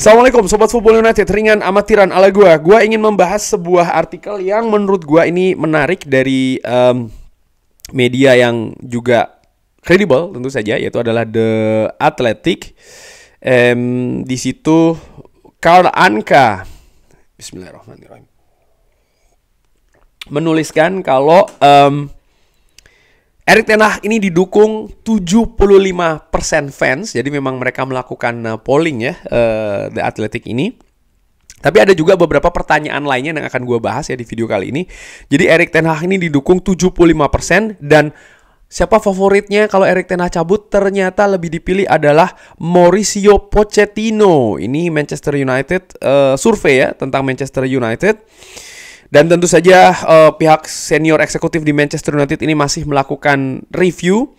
Assalamualaikum Sobat Football United Ringan amatiran ala gue. Gue ingin membahas sebuah artikel yang menurut gue ini menarik dari um, media yang juga kredibel tentu saja Yaitu adalah The Athletic um, Di situ Karl Anka Bismillahirrahmanirrahim Menuliskan kalau um, Erik Ten Hag ini didukung 75% fans, jadi memang mereka melakukan eh, polling ya uh, The Athletic ini. Tapi ada juga beberapa pertanyaan lainnya yang akan gue bahas ya di video kali ini. Jadi Erik Ten Hag ini didukung 75% dan siapa favoritnya kalau Erik Ten Hag cabut ternyata lebih dipilih adalah Mauricio Pochettino. Ini Manchester United uh, survei ya tentang Manchester United. Dan tentu saja uh, pihak senior eksekutif di Manchester United ini masih melakukan review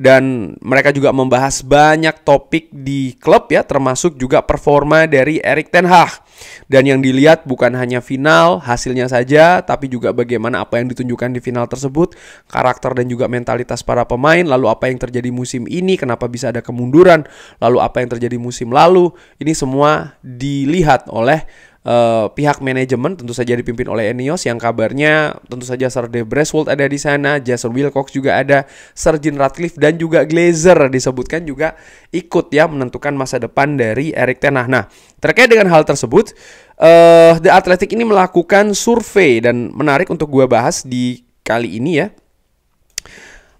dan mereka juga membahas banyak topik di klub ya termasuk juga performa dari Erik ten Hag. Dan yang dilihat bukan hanya final hasilnya saja tapi juga bagaimana apa yang ditunjukkan di final tersebut, karakter dan juga mentalitas para pemain, lalu apa yang terjadi musim ini, kenapa bisa ada kemunduran, lalu apa yang terjadi musim lalu, ini semua dilihat oleh uh, pihak manajemen tentu saja dipimpin oleh Enios yang kabarnya tentu saja Sir Dave Breswold ada di sana, Jason Wilcox juga ada, Sir Jim Ratcliffe dan juga Glazer disebutkan juga ikut ya menentukan masa depan dari Erik Tenah. Nah, terkait dengan hal tersebut, uh, The Athletic ini melakukan survei dan menarik untuk gua bahas di kali ini ya.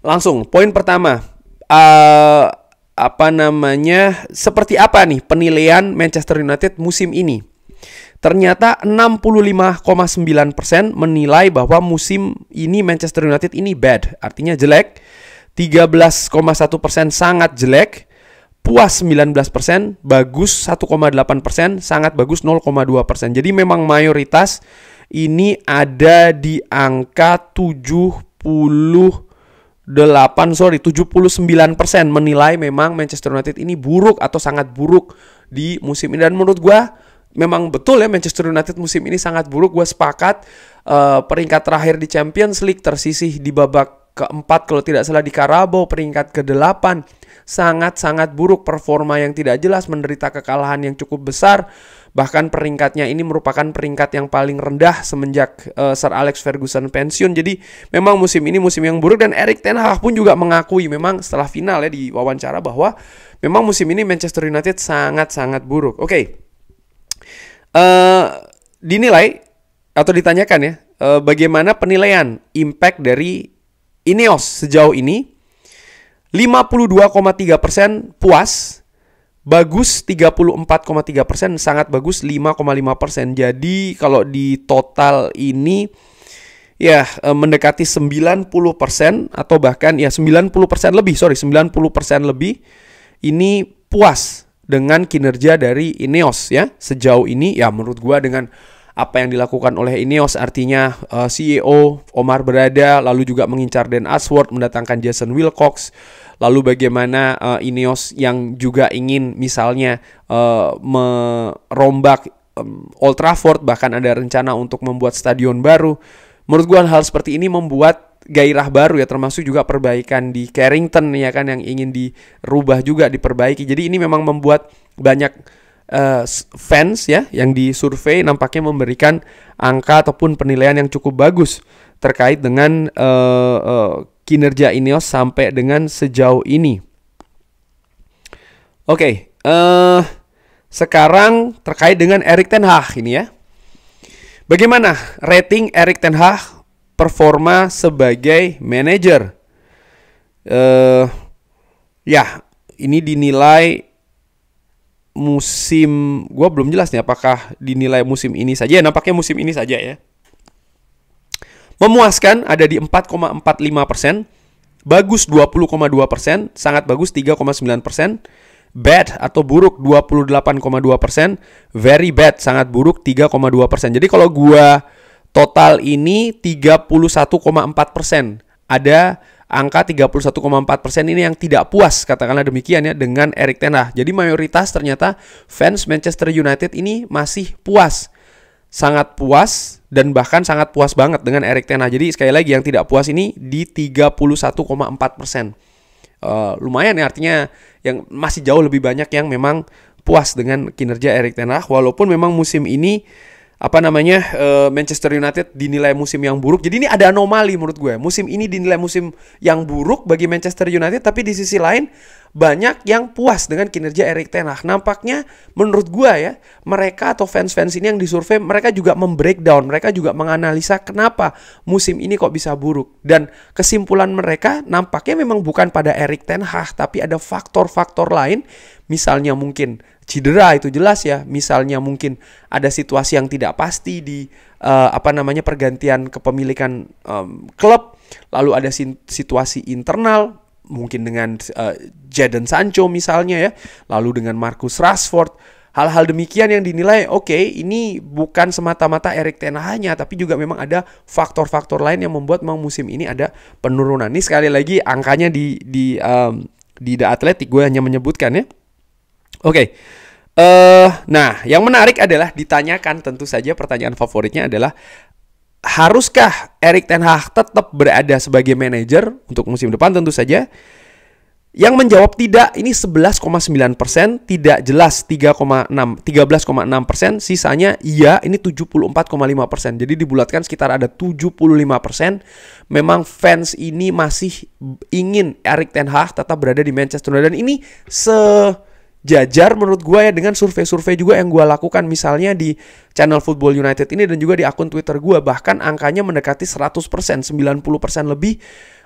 Langsung poin pertama, uh, apa namanya? Seperti apa nih penilaian Manchester United musim ini? Ternyata 65,9% menilai bahwa musim ini Manchester United ini bad, artinya jelek. 13,1% sangat jelek. Puas 19%, bagus 1,8%, sangat bagus 0,2%. Jadi memang mayoritas ini ada di angka 70 8 sorry 79% menilai memang Manchester United ini buruk atau sangat buruk di musim ini dan menurut gue memang betul ya Manchester United musim ini sangat buruk. Gue sepakat uh, peringkat terakhir di Champions League tersisih di babak keempat kalau tidak salah di Karabo peringkat ke delapan sangat-sangat buruk performa yang tidak jelas menderita kekalahan yang cukup besar bahkan peringkatnya ini merupakan peringkat yang paling rendah semenjak uh, Sir Alex Ferguson pensiun jadi memang musim ini musim yang buruk dan Erik Ten Hag pun juga mengakui memang setelah final ya di wawancara bahwa memang musim ini Manchester United sangat-sangat buruk oke okay uh, dinilai atau ditanyakan ya uh, bagaimana penilaian impact dari Ineos sejauh ini 52,3% puas bagus 34,3% sangat bagus 5,5%. Jadi kalau di total ini ya eh, mendekati 90% atau bahkan ya 90% lebih, sorry 90% lebih ini puas dengan kinerja dari Ineos ya. Sejauh ini ya menurut gua dengan apa yang dilakukan oleh Ineos artinya uh, eh, CEO Omar Berada lalu juga mengincar Dan Ashworth mendatangkan Jason Wilcox lalu bagaimana uh, Ineos yang juga ingin misalnya uh, merombak um, Old Trafford bahkan ada rencana untuk membuat stadion baru menurut gua hal seperti ini membuat gairah baru ya termasuk juga perbaikan di Carrington ya kan yang ingin dirubah juga diperbaiki. Jadi ini memang membuat banyak uh, fans ya yang disurvei nampaknya memberikan angka ataupun penilaian yang cukup bagus terkait dengan uh, uh, kinerja Ineos sampai dengan sejauh ini. Oke, okay, uh, sekarang terkait dengan Erik Ten Hag ini ya. Bagaimana rating Erik Ten Hag performa sebagai manajer. Eh, ya, ini dinilai musim gue belum jelas nih apakah dinilai musim ini saja ya nampaknya musim ini saja ya memuaskan ada di 4,45 bagus 20,2 sangat bagus 3,9 bad atau buruk 28,2 very bad sangat buruk 3,2 jadi kalau gue Total ini 31,4 persen. Ada angka 31,4 persen ini yang tidak puas katakanlah demikian ya dengan Erik Ten Hag. Jadi mayoritas ternyata fans Manchester United ini masih puas sangat puas dan bahkan sangat puas banget dengan Erik Ten Hag. Jadi sekali lagi yang tidak puas ini di 31,4 persen. Uh, lumayan ya artinya yang masih jauh lebih banyak yang memang puas dengan kinerja Erik Ten Hag walaupun memang musim ini apa namanya uh, Manchester United dinilai musim yang buruk. Jadi ini ada anomali menurut gue. Musim ini dinilai musim yang buruk bagi Manchester United, tapi di sisi lain banyak yang puas dengan kinerja Erik Ten Hag. Nampaknya menurut gue ya, mereka atau fans-fans ini yang disurvei, mereka juga membreakdown, mereka juga menganalisa kenapa musim ini kok bisa buruk. Dan kesimpulan mereka nampaknya memang bukan pada Erik Ten Hag, tapi ada faktor-faktor lain, misalnya mungkin cedera itu jelas ya. Misalnya mungkin ada situasi yang tidak pasti di uh, apa namanya pergantian kepemilikan um, klub, lalu ada situasi internal mungkin dengan uh, Jadon Sancho misalnya ya, lalu dengan Marcus Rashford. Hal-hal demikian yang dinilai oke okay, ini bukan semata-mata Erik Ten Hag-nya tapi juga memang ada faktor-faktor lain yang membuat memang musim ini ada penurunan. Ini sekali lagi angkanya di di um, di The Athletic gue hanya menyebutkan ya. Oke. Okay uh, nah, yang menarik adalah ditanyakan tentu saja pertanyaan favoritnya adalah haruskah Erik ten Hag tetap berada sebagai manajer untuk musim depan tentu saja? Yang menjawab tidak ini 11,9 persen, tidak jelas 3,6 13,6 persen, sisanya iya ini 74,5 persen. Jadi dibulatkan sekitar ada 75 persen. Memang fans ini masih ingin Erik Ten Hag tetap berada di Manchester United dan ini se jajar menurut gue ya dengan survei-survei juga yang gue lakukan misalnya di channel Football United ini dan juga di akun Twitter gue bahkan angkanya mendekati 100% 90% lebih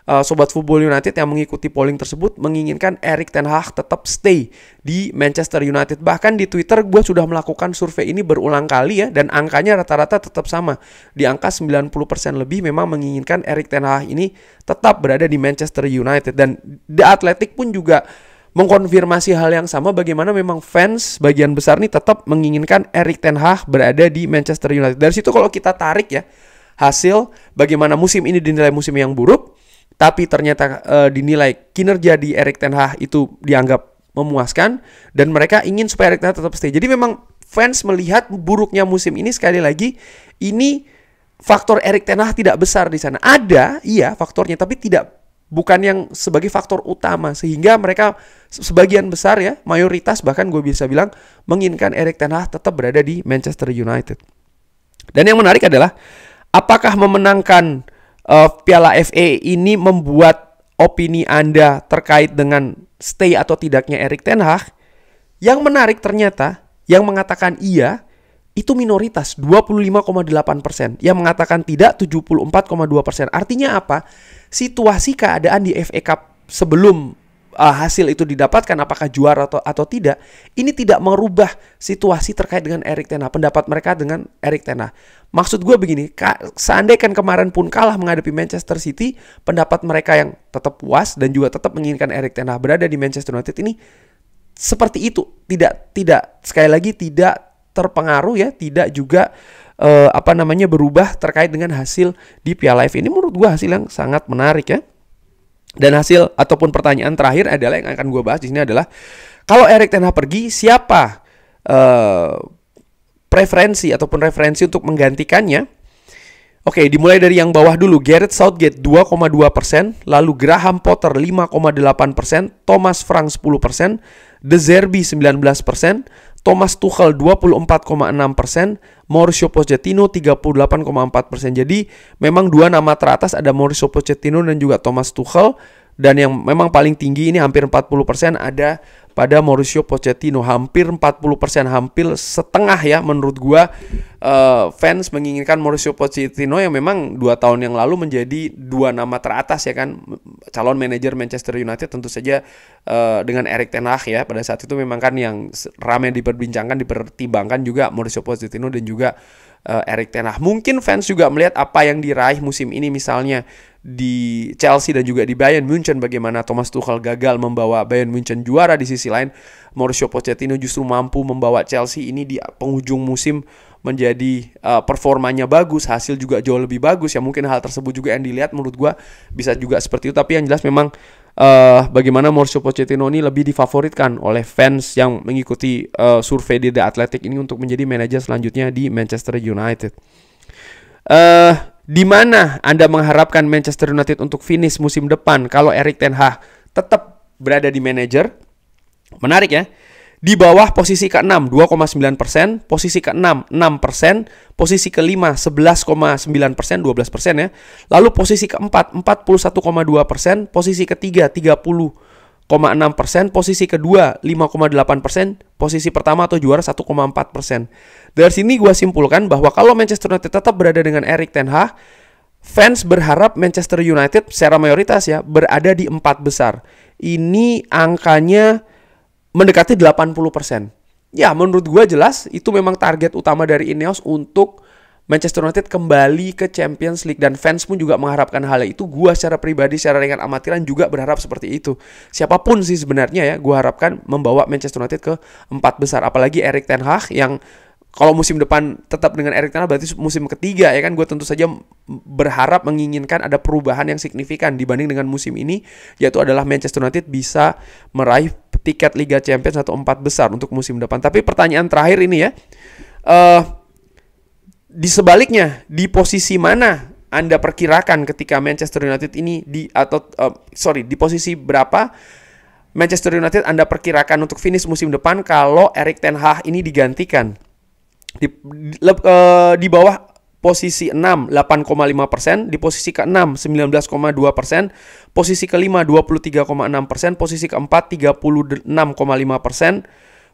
uh, sobat Football United yang mengikuti polling tersebut menginginkan Erik ten Hag tetap stay di Manchester United bahkan di Twitter gue sudah melakukan survei ini berulang kali ya dan angkanya rata-rata tetap sama di angka 90% lebih memang menginginkan Erik ten Hag ini tetap berada di Manchester United dan The Athletic pun juga mengkonfirmasi hal yang sama bagaimana memang fans bagian besar nih tetap menginginkan Erik Ten Hag berada di Manchester United. Dari situ kalau kita tarik ya hasil bagaimana musim ini dinilai musim yang buruk tapi ternyata e, dinilai kinerja di Erik Ten Hag itu dianggap memuaskan dan mereka ingin supaya Erik Ten Hag tetap stay. Jadi memang fans melihat buruknya musim ini sekali lagi ini faktor Erik Ten Hag tidak besar di sana. Ada, iya faktornya tapi tidak bukan yang sebagai faktor utama sehingga mereka sebagian besar ya mayoritas bahkan gue bisa bilang menginginkan Erik ten Hag tetap berada di Manchester United. Dan yang menarik adalah apakah memenangkan uh, Piala FA ini membuat opini Anda terkait dengan stay atau tidaknya Erik ten Hag? Yang menarik ternyata yang mengatakan iya itu minoritas 25,8 persen, yang mengatakan tidak 74,2 persen. Artinya apa? situasi keadaan di FA Cup sebelum uh, hasil itu didapatkan apakah juara atau atau tidak ini tidak merubah situasi terkait dengan Erik Tena pendapat mereka dengan Erik Tena maksud gue begini seandainya kan kemarin pun kalah menghadapi Manchester City pendapat mereka yang tetap puas dan juga tetap menginginkan Erik Tena berada di Manchester United ini seperti itu tidak tidak sekali lagi tidak terpengaruh ya tidak juga eh, apa namanya berubah terkait dengan hasil di Piala F ini menurut gue hasil yang sangat menarik ya. Dan hasil ataupun pertanyaan terakhir adalah yang akan gue bahas di sini adalah kalau Erik Ten Hag pergi siapa eh, preferensi ataupun referensi untuk menggantikannya? Oke, dimulai dari yang bawah dulu. Gareth Southgate 2,2 persen, lalu Graham Potter 5,8 persen, Thomas Frank 10 persen, De Zerbi 19%, Thomas Tuchel 24,6%, Mauricio Pochettino 38,4%. Jadi memang dua nama teratas ada Mauricio Pochettino dan juga Thomas Tuchel dan yang memang paling tinggi ini hampir 40% ada pada Mauricio Pochettino hampir 40% hampir setengah ya menurut gua uh, fans menginginkan Mauricio Pochettino yang memang dua tahun yang lalu menjadi dua nama teratas ya kan calon manajer Manchester United tentu saja uh, dengan Erik ten Hag ya pada saat itu memang kan yang ramai diperbincangkan dipertimbangkan juga Mauricio Pochettino dan juga uh, eh, Erik Ten Hag. Mungkin fans juga melihat apa yang diraih musim ini misalnya di Chelsea dan juga di Bayern Munchen bagaimana Thomas Tuchel gagal membawa Bayern Munchen juara di sisi lain Mauricio Pochettino justru mampu membawa Chelsea ini di penghujung musim menjadi uh, performanya bagus hasil juga jauh lebih bagus ya mungkin hal tersebut juga yang dilihat menurut gue bisa juga seperti itu tapi yang jelas memang uh, bagaimana Mauricio Pochettino ini lebih difavoritkan oleh fans yang mengikuti uh, survei di The Athletic ini untuk menjadi manajer selanjutnya di Manchester United. Uh, di mana Anda mengharapkan Manchester United untuk finish musim depan kalau Erik Ten Hag tetap berada di manajer? Menarik ya. Di bawah posisi ke-6 2,9 persen, posisi ke-6 6 persen, posisi ke-5 11,9 persen, 12 persen ya. Lalu posisi ke-4 41,2 persen, posisi ke-3 30,6 persen, posisi kedua 5,8 persen, posisi pertama atau juara 1,4 persen. Dari sini gue simpulkan bahwa kalau Manchester United tetap berada dengan Erik Ten Hag, fans berharap Manchester United secara mayoritas ya berada di empat besar. Ini angkanya mendekati 80%. Ya, menurut gue jelas itu memang target utama dari Ineos untuk Manchester United kembali ke Champions League dan fans pun juga mengharapkan hal itu. Gua secara pribadi, secara ringan amatiran juga berharap seperti itu. Siapapun sih sebenarnya ya, gua harapkan membawa Manchester United ke empat besar. Apalagi Erik Ten Hag yang kalau musim depan tetap dengan Erik Ten Hag berarti musim ketiga ya kan. Gue tentu saja berharap menginginkan ada perubahan yang signifikan dibanding dengan musim ini. Yaitu adalah Manchester United bisa meraih tiket Liga Champions atau empat besar untuk musim depan. Tapi pertanyaan terakhir ini ya, uh, di sebaliknya di posisi mana anda perkirakan ketika Manchester United ini di atau uh, sorry di posisi berapa Manchester United Anda perkirakan untuk finish musim depan kalau Erik Ten Hag ini digantikan di, di, uh, di bawah posisi 6 8,5 persen, di posisi ke-6 19,2 persen, posisi ke-5 23,6 persen, posisi ke-4 36,5 persen,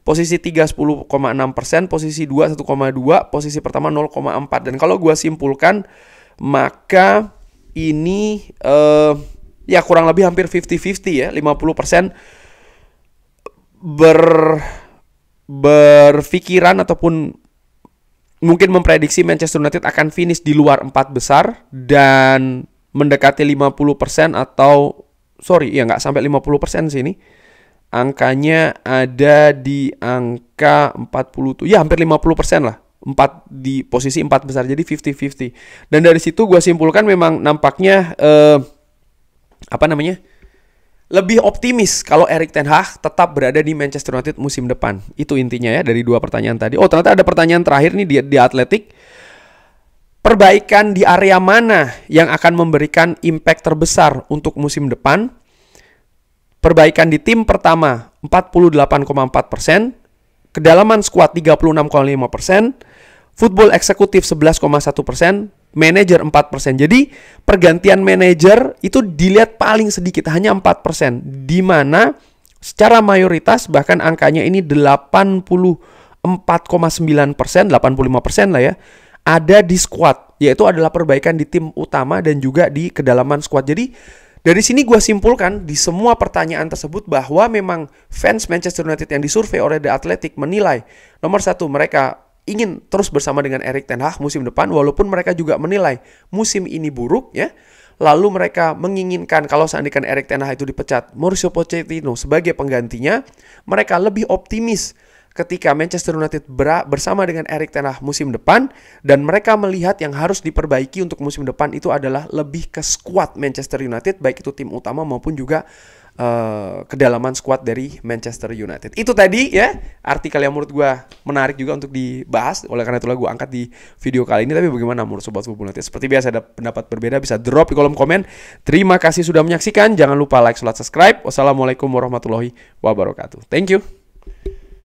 posisi 3 10,6 persen, posisi 2 1,2, posisi pertama 0,4. Dan kalau gue simpulkan, maka ini uh, ya kurang lebih hampir 50-50 ya, 50 persen ber berpikiran ataupun mungkin memprediksi Manchester United akan finish di luar empat besar dan mendekati 50% atau sorry ya nggak sampai 50% sih ini angkanya ada di angka 40 ya hampir 50% lah empat di posisi empat besar jadi 50-50 dan dari situ gue simpulkan memang nampaknya eh, apa namanya lebih optimis kalau Erik Ten Hag tetap berada di Manchester United musim depan. Itu intinya ya dari dua pertanyaan tadi. Oh, ternyata ada pertanyaan terakhir nih di di Atletik. Perbaikan di area mana yang akan memberikan impact terbesar untuk musim depan? Perbaikan di tim pertama 48,4%, kedalaman skuad 36,5%, football eksekutif 11,1%, manajer 4%. Jadi pergantian manajer itu dilihat paling sedikit hanya 4%. Di mana secara mayoritas bahkan angkanya ini 84,9%, 85% persen lah ya, ada di squad, yaitu adalah perbaikan di tim utama dan juga di kedalaman squad. Jadi dari sini gue simpulkan di semua pertanyaan tersebut bahwa memang fans Manchester United yang disurvei oleh The Athletic menilai nomor satu mereka ingin terus bersama dengan Erik Ten Hag musim depan walaupun mereka juga menilai musim ini buruk ya. Lalu mereka menginginkan kalau seandainya Erik Ten Hag itu dipecat Mauricio Pochettino sebagai penggantinya, mereka lebih optimis ketika Manchester United bersama dengan Erik Ten Hag musim depan dan mereka melihat yang harus diperbaiki untuk musim depan itu adalah lebih ke squad Manchester United baik itu tim utama maupun juga uh, kedalaman squad dari Manchester United. Itu tadi ya artikel yang menurut gue menarik juga untuk dibahas. Oleh karena itulah gue angkat di video kali ini. Tapi bagaimana menurut Sobat Football United? Seperti biasa ada pendapat berbeda bisa drop di kolom komen. Terima kasih sudah menyaksikan. Jangan lupa like, sholat, subscribe. Wassalamualaikum warahmatullahi wabarakatuh. Thank you.